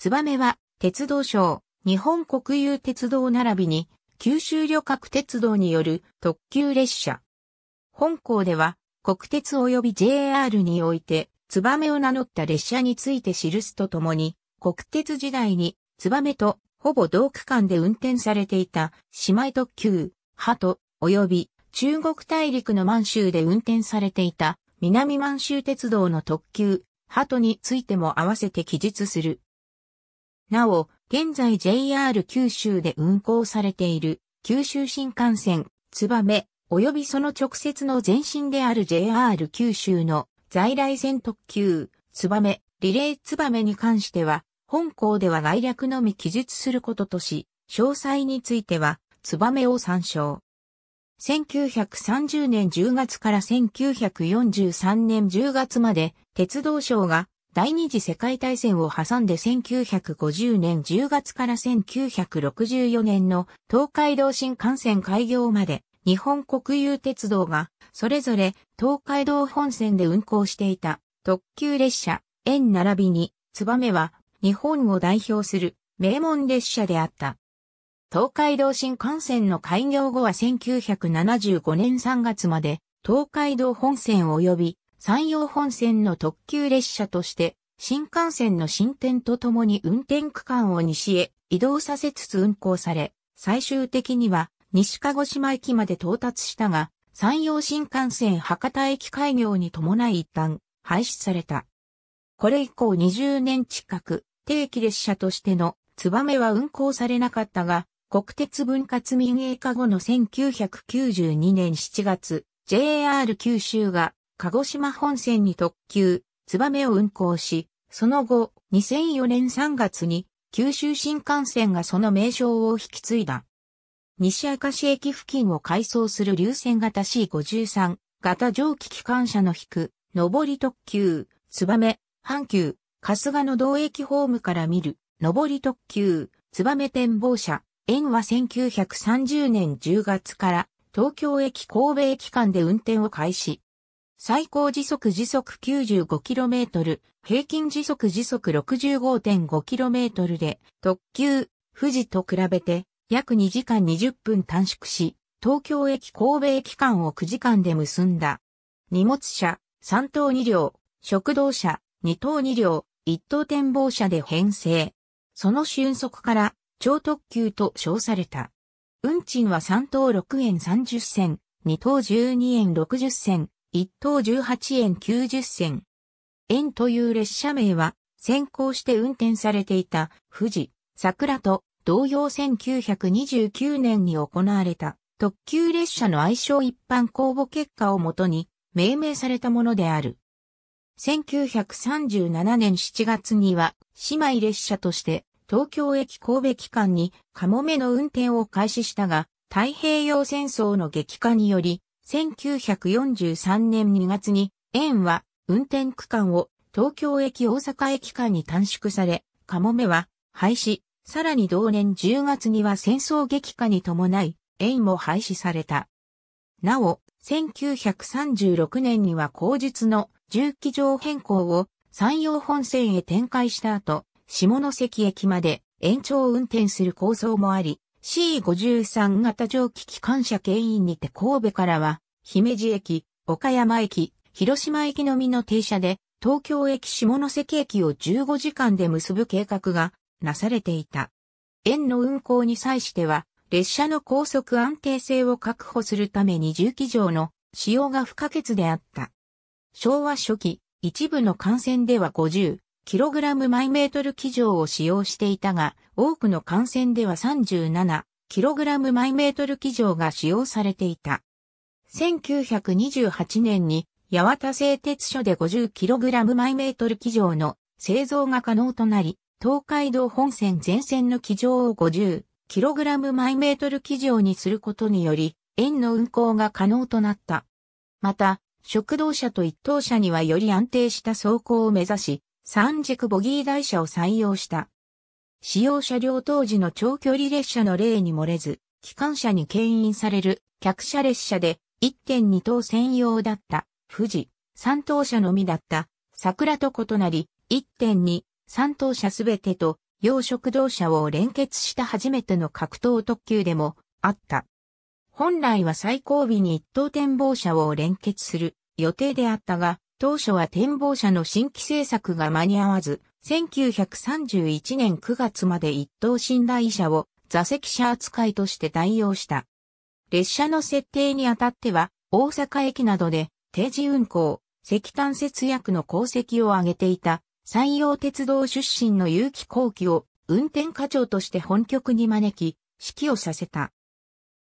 ツバメは、鉄道省、日本国有鉄道並びに、九州旅客鉄道による特急列車。本校では、国鉄及び JR において、ツバメを名乗った列車について記すとともに、国鉄時代に、ツバメとほぼ同区間で運転されていた姉妹特急、ハト、及び中国大陸の満州で運転されていた南満州鉄道の特急、ハトについても合わせて記述する。なお、現在 JR 九州で運行されている九州新幹線、つばめ、及びその直接の前身である JR 九州の在来線特急、つばめ、リレーつばめに関しては、本校では概略のみ記述することとし、詳細については、つばめを参照。1930年10月から1943年10月まで、鉄道省が第二次世界大戦を挟んで1950年10月から1964年の東海道新幹線開業まで日本国有鉄道がそれぞれ東海道本線で運行していた特急列車、円並びに、ツバメは日本を代表する名門列車であった。東海道新幹線の開業後は1975年3月まで東海道本線及び山陽本線の特急列車として、新幹線の進展とともに運転区間を西へ移動させつつ運行され、最終的には西鹿児島駅まで到達したが、山陽新幹線博多駅開業に伴い一旦廃止された。これ以降20年近く、定期列車としてのツバメは運行されなかったが、国鉄分割民営化後の1992年7月、JR 九州が鹿児島本線に特急、つばめを運行し、その後、2004年3月に九州新幹線がその名称を引き継いだ。西明石駅付近を改装する流線型 C53 型蒸気機関車の引く、上り特急、つばめ、阪急、春日の道駅ホームから見る、上り特急、つばめ展望車、円は1930年10月から東京駅神戸駅間で運転を開始。最高時速時速 95km、平均時速時速 65.5km で、特急、富士と比べて約2時間20分短縮し、東京駅神戸駅間を9時間で結んだ。荷物車、3等2両、食堂車、2等2両、1等展望車で編成。その瞬速から超特急と称された。運賃は3等6円30銭、2等12円60銭、一等18円90銭。円という列車名は、先行して運転されていた富士、桜と同様1929年に行われた特急列車の愛称一般公募結果をもとに命名されたものである。1937年7月には姉妹列車として東京駅神戸機関にカモメの運転を開始したが太平洋戦争の激化により1943年2月に、円は運転区間を東京駅大阪駅間に短縮され、かもめは廃止、さらに同年10月には戦争激化に伴い、円も廃止された。なお、1936年には後日の重機場変更を山陽本線へ展開した後、下関駅まで延長運転する構想もあり、C53 型蒸気機関車牽引にて神戸からは、姫路駅、岡山駅、広島駅のみの停車で、東京駅下関駅を15時間で結ぶ計画がなされていた。園の運行に際しては、列車の高速安定性を確保するために重機場の使用が不可欠であった。昭和初期、一部の幹線では50、キログラムマイメートル基準を使用していたが、多くの感染では3 7キログラムマイメートル基準が使用されていた。1928年に八幡製鉄所で5 0キログラムマイメートル基準の製造が可能となり、東海道本線全線の基準を5 0キログラムマイメートル基準にすることにより、円の運行が可能となった。また、食堂車と一等車にはより安定した走行を目指し、三軸ボギー台車を採用した。使用車両当時の長距離列車の例に漏れず、機関車に牽引される客車列車で1.2等専用だった富士、三等車のみだった桜と異なり1.2、三等車すべてと養殖同車を連結した初めての格闘特急でもあった。本来は最後尾に一等展望車を連結する予定であったが、当初は展望車の新規制作が間に合わず、1931年9月まで一等寝台車を座席車扱いとして代用した。列車の設定にあたっては、大阪駅などで定時運行、石炭節約の功績を挙げていた、山陽鉄道出身の有機後期を運転課長として本局に招き、指揮をさせた。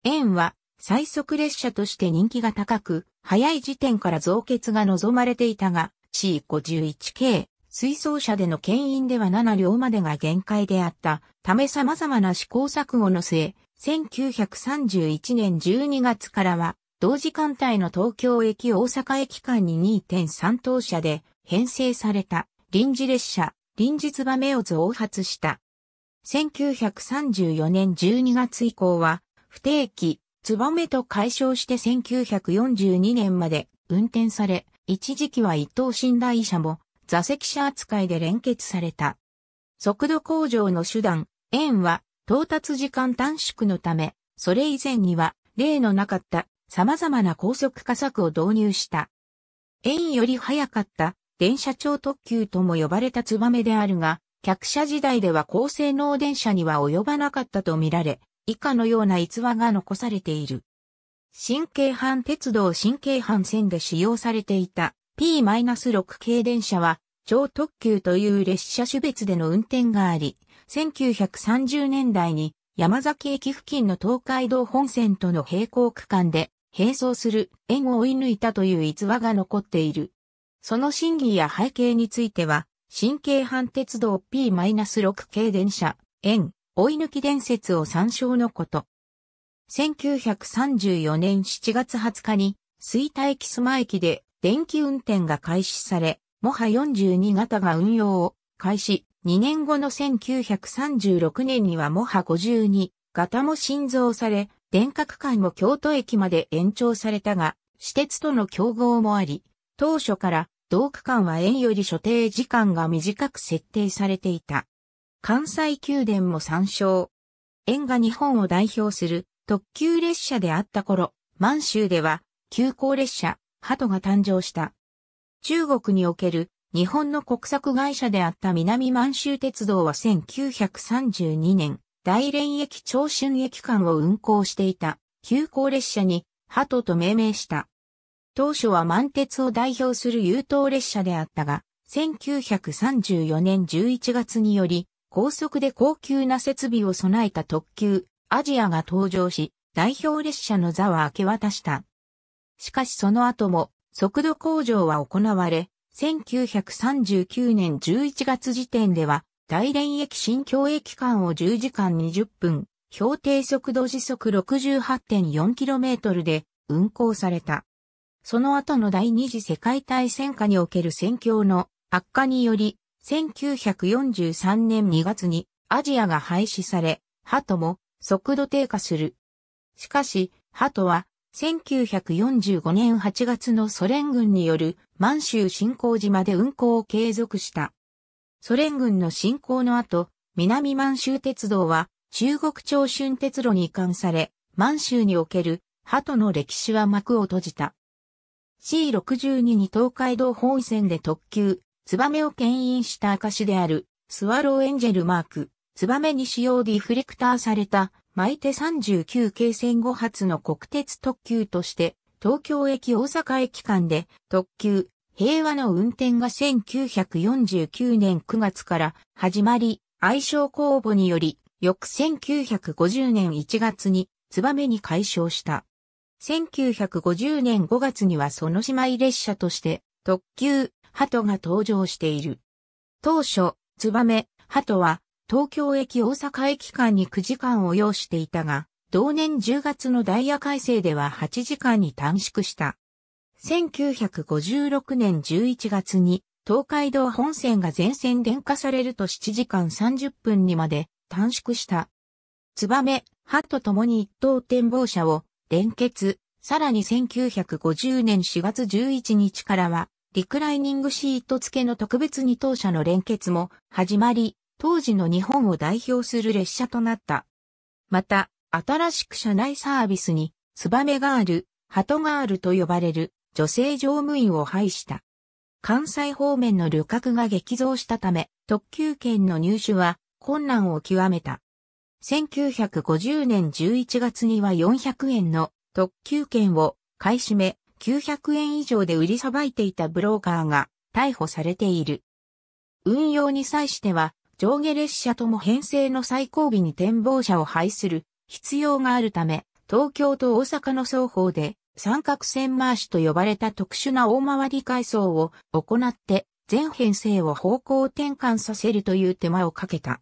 園は最速列車として人気が高く、早い時点から増結が望まれていたが、C51 系、水槽車での牽引では7両までが限界であったため様々な試行錯誤の末、1931年12月からは、同時間帯の東京駅大阪駅間に2.3等車で編成された臨時列車、臨時ツバメを増発した。1934年12月以降は、不定期、ツバメと解消して1942年まで運転され、一時期は一等寝台車も座席車扱いで連結された。速度向上の手段、円は到達時間短縮のため、それ以前には例のなかった様々な高速化策を導入した。円より早かった電車超特急とも呼ばれたツバメであるが、客車時代では高性能電車には及ばなかったとみられ、以下のような逸話が残されている。新京阪鉄道新京阪線で使用されていた P-6 系電車は超特急という列車種別での運転があり、1930年代に山崎駅付近の東海道本線との並行区間で並走する縁を追い抜いたという逸話が残っている。その真偽や背景については、新京阪鉄道 P-6 系電車、縁、追い抜き伝説を参照のこと。1934年7月20日に、水田駅須磨駅で電気運転が開始され、モハ42型が運用を開始、2年後の1936年にはモハ52型も新造され、電化区間も京都駅まで延長されたが、私鉄との競合もあり、当初から同区間は円より所定時間が短く設定されていた。関西宮殿も参照。縁が日本を代表する特急列車であった頃、満州では急行列車、鳩が誕生した。中国における日本の国策会社であった南満州鉄道は1932年、大連駅長春駅間を運行していた急行列車に鳩と命名した。当初は満鉄を代表する優等列車であったが、1934年11月により高速で高級な設備を備えた特急、アジアが登場し、代表列車の座は明け渡した。しかしその後も、速度向上は行われ、1939年11月時点では、大連駅新京駅間を10時間20分、標定速度時速 68.4km で運行された。その後の第二次世界大戦下における戦況の悪化により、1943年2月にアジアが廃止され、ハトも速度低下する。しかし、ハトは1945年8月のソ連軍による満州攻興島で運行を継続した。ソ連軍の侵攻の後、南満州鉄道は中国朝春鉄路に移管され、満州における鳩の歴史は幕を閉じた。C62 に東海道本線で特急、ツバメを牽引した証である、スワローエンジェルマーク、ツバメに使用ディフレクターされた、マイテ39系戦後発の国鉄特急として、東京駅大阪駅間で特急、平和の運転が1949年9月から始まり、愛称公募により、翌1950年1月に、ツバメに解消した。1950年5月にはその姉妹列車として、特急、鳩が登場している。当初、ツバメ、鳩は、東京駅大阪駅間に9時間を要していたが、同年10月のダイヤ改正では8時間に短縮した。1956年11月に東海道本線が全線電化されると7時間30分にまで短縮した。ツバメ、ハトともに一等展望車を連結、さらに1950年4月11日からはリクライニングシート付けの特別二等車の連結も始まり、当時の日本を代表する列車となった。また、新しく車内サービスに、ツバメガール、ハトガールと呼ばれる女性乗務員を配した。関西方面の旅客が激増したため、特急券の入手は困難を極めた。1950年11月には400円の特急券を買い占め、900円以上で売りさばいていたブローカーが逮捕されている。運用に際しては、上下列車とも編成の最後尾に展望車を配する必要があるため、東京と大阪の双方で三角線回しと呼ばれた特殊な大回り回送を行って全編成を方向転換させるという手間をかけた。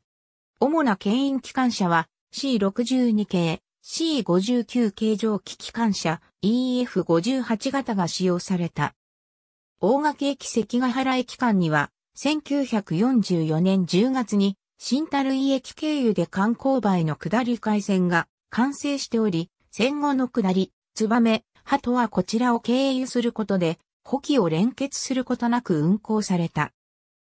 主な牽引機関車は C62 系、C59 形状機機関車 EF58 型が使用された。大垣駅関ヶ原駅間には、1944年10月に新樽井駅経由で観光梅の下り回線が完成しており、戦後の下り、ツバメ、ハトはこちらを経由することで、補給を連結することなく運行された。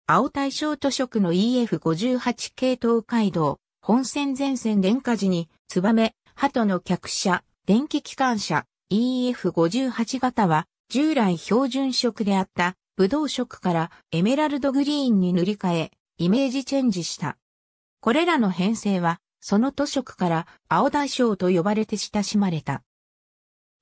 青対象都色の EF58 系東海道、本線全線電化時に、ツバメ、鳩の客車、電気機関車 EF58 型は従来標準色であったブドウ色からエメラルドグリーンに塗り替え、イメージチェンジした。これらの編成は、その都色から青大将と呼ばれて親しまれた。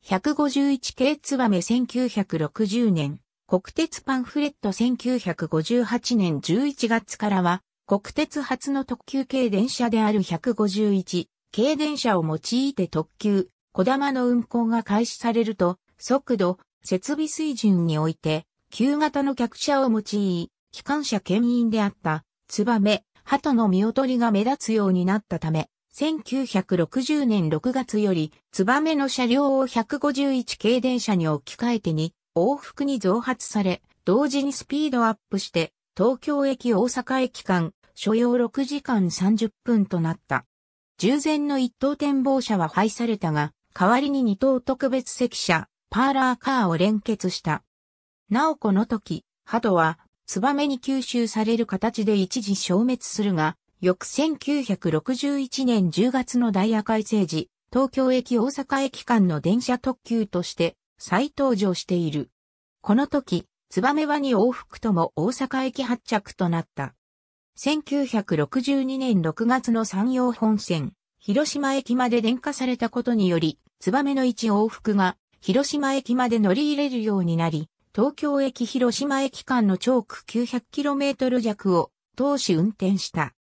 151系ツバメ1960年、国鉄パンフレット1958年11月からは、国鉄初の特急系電車である151軽電車を用いて特急、小玉の運行が開始されると、速度、設備水準において、旧型の客車を用い、機関車牽引であった、ツバメ、鳩の見劣りが目立つようになったため、1960年6月より、ツバメの車両を151軽電車に置き換えてに、往復に増発され、同時にスピードアップして、東京駅大阪駅間、所要6時間30分となった。従前の一等展望車は廃されたが、代わりに二等特別席車、パーラーカーを連結した。なおこの時、ハトは、ツバメに吸収される形で一時消滅するが、翌1961年10月のダイヤ改正時、東京駅大阪駅間の電車特急として再登場している。この時、ツバメは2往復とも大阪駅発着となった。1962年6月の山陽本線、広島駅まで電化されたことにより、ツバメの一往復が広島駅まで乗り入れるようになり、東京駅広島駅間の長区 900km 弱を当時運転した。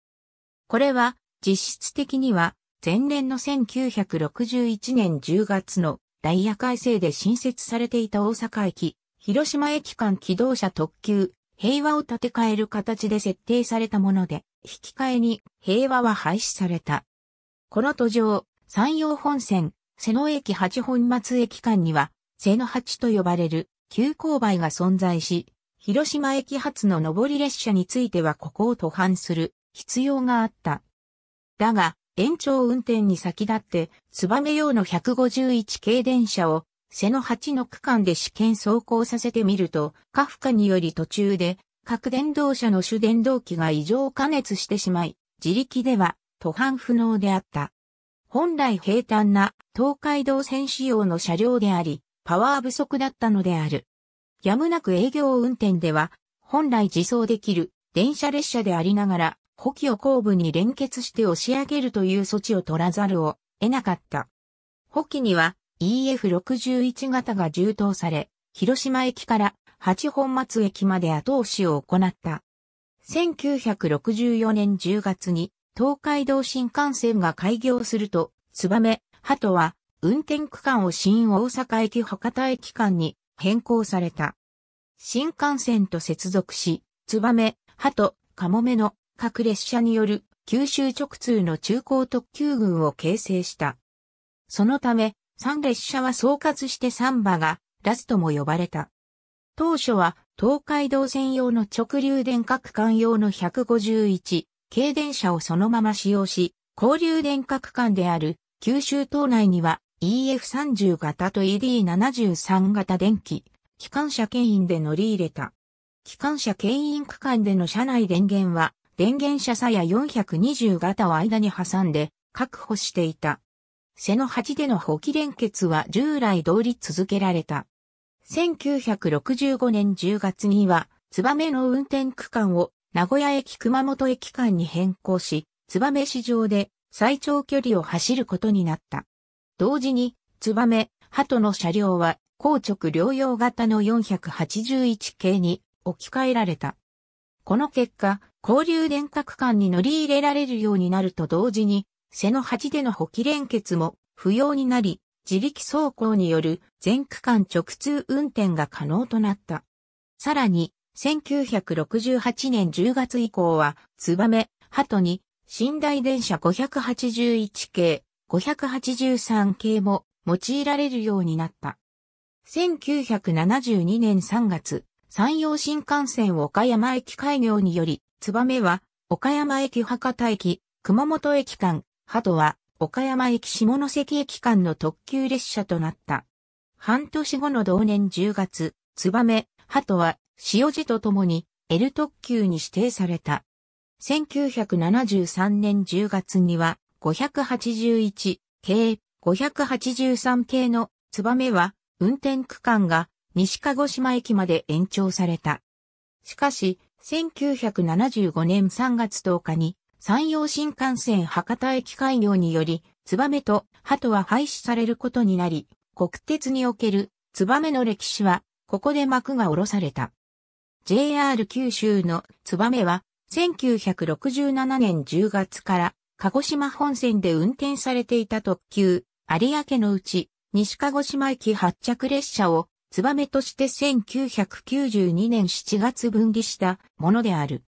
これは実質的には前年の1961年10月のダイヤ改正で新設されていた大阪駅、広島駅間機動車特急平和を建て替える形で設定されたもので、引き換えに平和は廃止された。この途上、山陽本線、瀬野駅八本松駅間には、瀬野八と呼ばれる急勾配が存在し、広島駅発の上り列車についてはここを途半する必要があった。だが、延長運転に先立って、燕用の151系電車を瀬の8の区間で試験走行させてみると、過負荷により途中で、各電動車の主電動機が異常加熱してしまい、自力では、途半不能であった。本来平坦な東海道線仕様の車両であり、パワー不足だったのである。やむなく営業運転では、本来自走できる電車列車でありながら、補給を後部に連結して押し上げるという措置を取らざるを得なかった。補給には EF61 型が充当され、広島駅から八本松駅まで後押しを行った。1964年10月に東海道新幹線が開業すると、ツバメ、ハトは運転区間を新大阪駅博多駅間に変更された。新幹線と接続し、ツバメ、ハト、カモメの各列車による九州直通の中高特急群を形成した。そのため、3列車は総括してン馬がラストも呼ばれた。当初は東海道線用の直流電化区間用の151軽電車をそのまま使用し、交流電化区間である九州島内には EF30 型と ED73 型電気、機関車牽引で乗り入れた。機関車牽引区間での車内電源は電源車差や420型を間に挟んで確保していた。背の八での補起連結は従来通り続けられた。1965年10月には、燕の運転区間を名古屋駅熊本駅間に変更し、燕市場で最長距離を走ることになった。同時に、燕、鳩の車両は硬直両用型の481系に置き換えられた。この結果、交流電化区間に乗り入れられるようになると同時に、背の端での補給連結も不要になり、自力走行による全区間直通運転が可能となった。さらに、1968年10月以降は、ツバメ、鳩に、寝台電車581系、583系も用いられるようになった。1972年3月、山陽新幹線岡山駅開業により、ツバメは、岡山駅博多駅、熊本駅間、鳩は岡山駅下関駅間の特急列車となった。半年後の同年10月、ツバメ、鳩は塩路とともに L 特急に指定された。1973年10月には581系、583系のツバメは運転区間が西鹿児島駅まで延長された。しかし、1975年3月10日に山陽新幹線博多駅開業により、ツバメと鳩は廃止されることになり、国鉄におけるツバメの歴史は、ここで幕が下ろされた。JR 九州のツバメは、1967年10月から鹿児島本線で運転されていた特急、有明のうち、西鹿児島駅発着列車を、ツバメとして1992年7月分離したものである。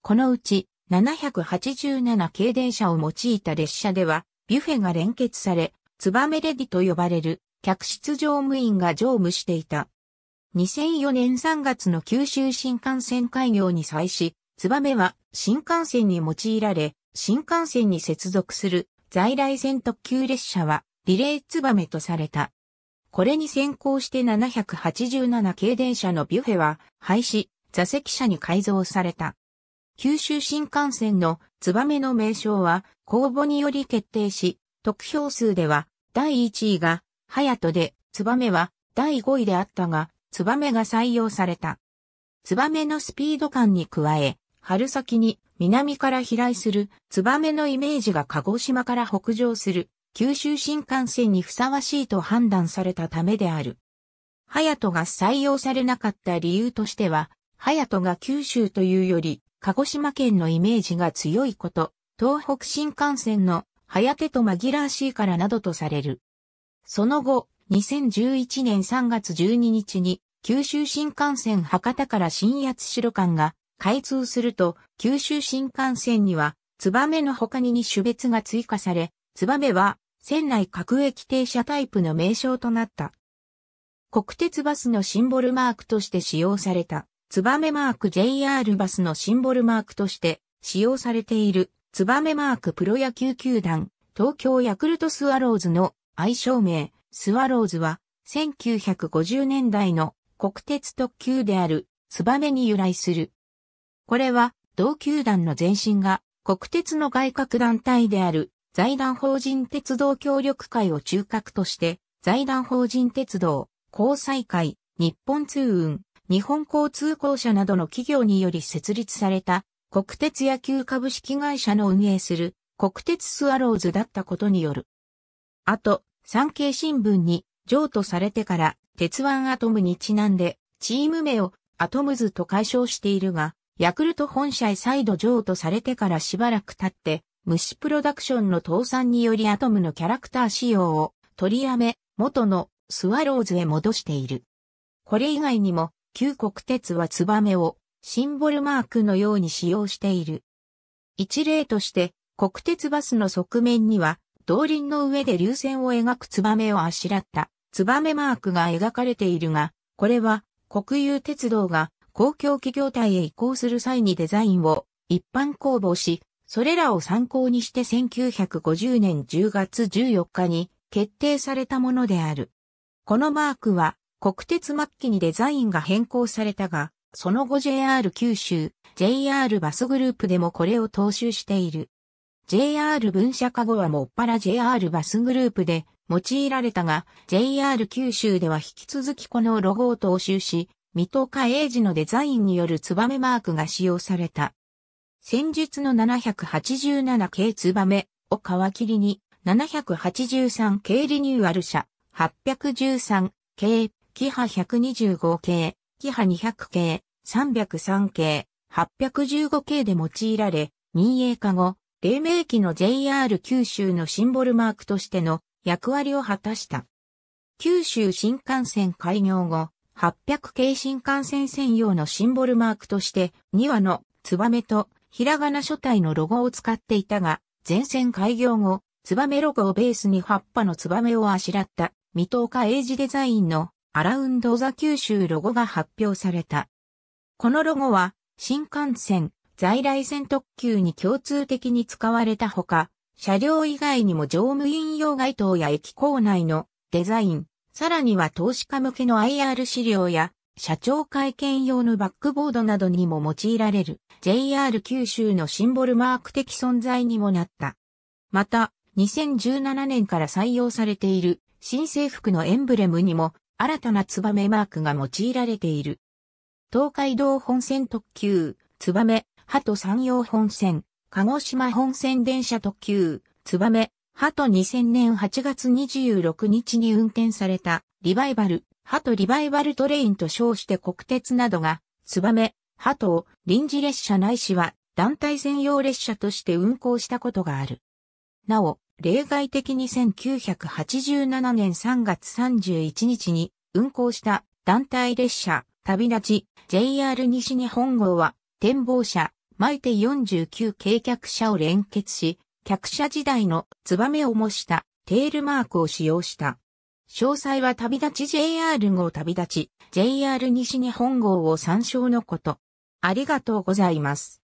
このうち、787系電車を用いた列車では、ビュフェが連結され、ツバメレディと呼ばれる客室乗務員が乗務していた。2004年3月の九州新幹線開業に際し、ツバメは新幹線に用いられ、新幹線に接続する在来線特急列車はリレーツバメとされた。これに先行して787系電車のビュフェは廃止、座席車に改造された。九州新幹線のツバメの名称は公募により決定し、得票数では第1位がハヤトで、ツバメは第5位であったが、ツバメが採用された。ツバメのスピード感に加え、春先に南から飛来するツバメのイメージが鹿児島から北上する九州新幹線にふさわしいと判断されたためである。ハヤトが採用されなかった理由としては、ハヤトが九州というより鹿児島県のイメージが強いこと、東北新幹線の早手と紛らわしいからなどとされる。その後、2011年3月12日に九州新幹線博多から新八代間が開通すると、九州新幹線には、ツバメの他にに種別が追加され、ツバメは、船内各駅停車タイプの名称となった。国鉄バスのシンボルマークとして使用された。ツバメマーク JR バスのシンボルマークとして使用されているツバメマークプロ野球球団東京ヤクルトスワローズの愛称名スワローズは1950年代の国鉄特急であるツバメに由来する。これは同球団の前身が国鉄の外郭団体である財団法人鉄道協力会を中核として財団法人鉄道、交際会、日本通運、日本交通公社などの企業により設立された国鉄野球株式会社の運営する国鉄スワローズだったことによる。あと、産経新聞に譲渡されてから鉄腕アトムにちなんでチーム名をアトムズと解消しているが、ヤクルト本社へ再度譲渡されてからしばらく経って、虫プロダクションの倒産によりアトムのキャラクター仕様を取りやめ、元のスワローズへ戻している。これ以外にも、旧国鉄はツバメをシンボルマークのように使用している。一例として、国鉄バスの側面には、動輪の上で流線を描くツバメをあしらった、ツバメマークが描かれているが、これは、国有鉄道が公共企業体へ移行する際にデザインを一般公募し、それらを参考にして1950年10月14日に決定されたものである。このマークは国鉄末期にデザインが変更されたが、その後 JR 九州、JR バスグループでもこれを踏襲している。JR 分社化後はもっぱら JR バスグループで用いられたが、JR 九州では引き続きこのロゴを踏襲し、水戸岡英治のデザインによるツバメマークが使用された。戦術の787系ツバメを皮切りに、783系リニューアル車、813系キハ125系、キハ200系、303系、815系で用いられ、民営化後、黎明期の JR 九州のシンボルマークとしての役割を果たした。九州新幹線開業後、800系新幹線専用のシンボルマークとして2羽のツバメとひらがな書体のロゴを使っていたが、全線開業後、ツバメロゴをベースに葉っぱのツバメをあしらった、未踏化エイジデザインのアラウンドザ九州ロゴが発表された。このロゴは、新幹線、在来線特急に共通的に使われたほか、車両以外にも乗務員用街灯や駅構内のデザイン、さらには投資家向けの IR 資料や社長会見用のバックボードなどにも用いられる JR 九州のシンボルマーク的存在にもなった。また、2017年から採用されている新制服のエンブレムにも新たなツバメマークが用いられている。東海道本線特急、ツバメ、鳩山陽本線、鹿児島本線電車特急、ツバメ、鳩2000年8月26日に運転された、リバイバル、鳩リバイバルトレインと称して国鉄などが、ツバメ、鳩を臨時列車ないしは団体専用列車として運行したことがある。なお、例外的に1987年3月31日に運行した団体列車、旅立ち、JR 西日本号は、展望車、マイテ49計客車を連結し、客車時代のツバメを模したテールマークを使用した。詳細は旅立ち JR 号旅立ち、JR 西日本号を参照のこと。ありがとうございます。